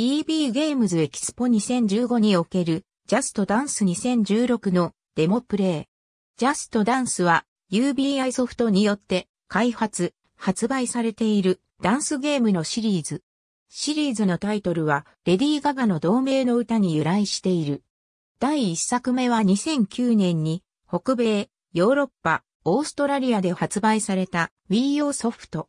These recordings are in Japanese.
EB ゲームズエキスポ2015におけるジャストダンス2016のデモプレイ。ジャストダンスは UBI ソフトによって開発、発売されているダンスゲームのシリーズ。シリーズのタイトルはレディー・ガガの同名の歌に由来している。第1作目は2009年に北米、ヨーロッパ、オーストラリアで発売された Wii 用ソフト。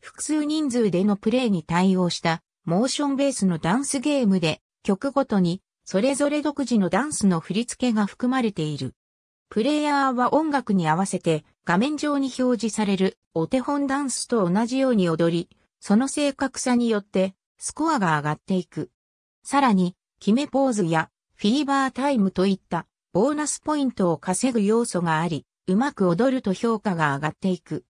複数人数でのプレイに対応したモーションベースのダンスゲームで、曲ごとに、それぞれ独自のダンスの振り付けが含まれている。プレイヤーは音楽に合わせて画面上に表示されるお手本ダンスと同じように踊り、その正確さによってスコアが上がっていく。さらに、決めポーズやフィーバータイムといったボーナスポイントを稼ぐ要素があり、うまく踊ると評価が上がっていく。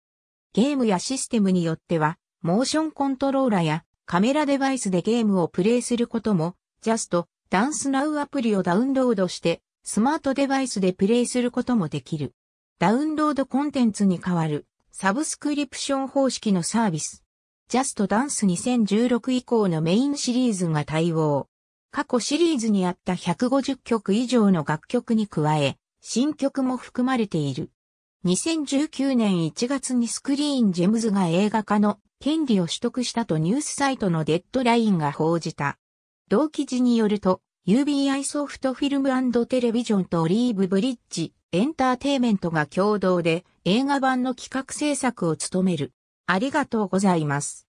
ゲームやシステムによっては、モーションコントローラやカメラデバイスでゲームをプレイすることも、Just Dance Now アプリをダウンロードして、スマートデバイスでプレイすることもできる。ダウンロードコンテンツに代わる、サブスクリプション方式のサービス。Just Dance 2016以降のメインシリーズが対応。過去シリーズにあった150曲以上の楽曲に加え、新曲も含まれている。2019年1月にスクリーンジェムズが映画化の権利を取得したとニュースサイトのデッドラインが報じた。同記事によると、UBI ソフトフィルムテレビジョンとオリーブブリッジエンターテイメントが共同で映画版の企画制作を務める。ありがとうございます。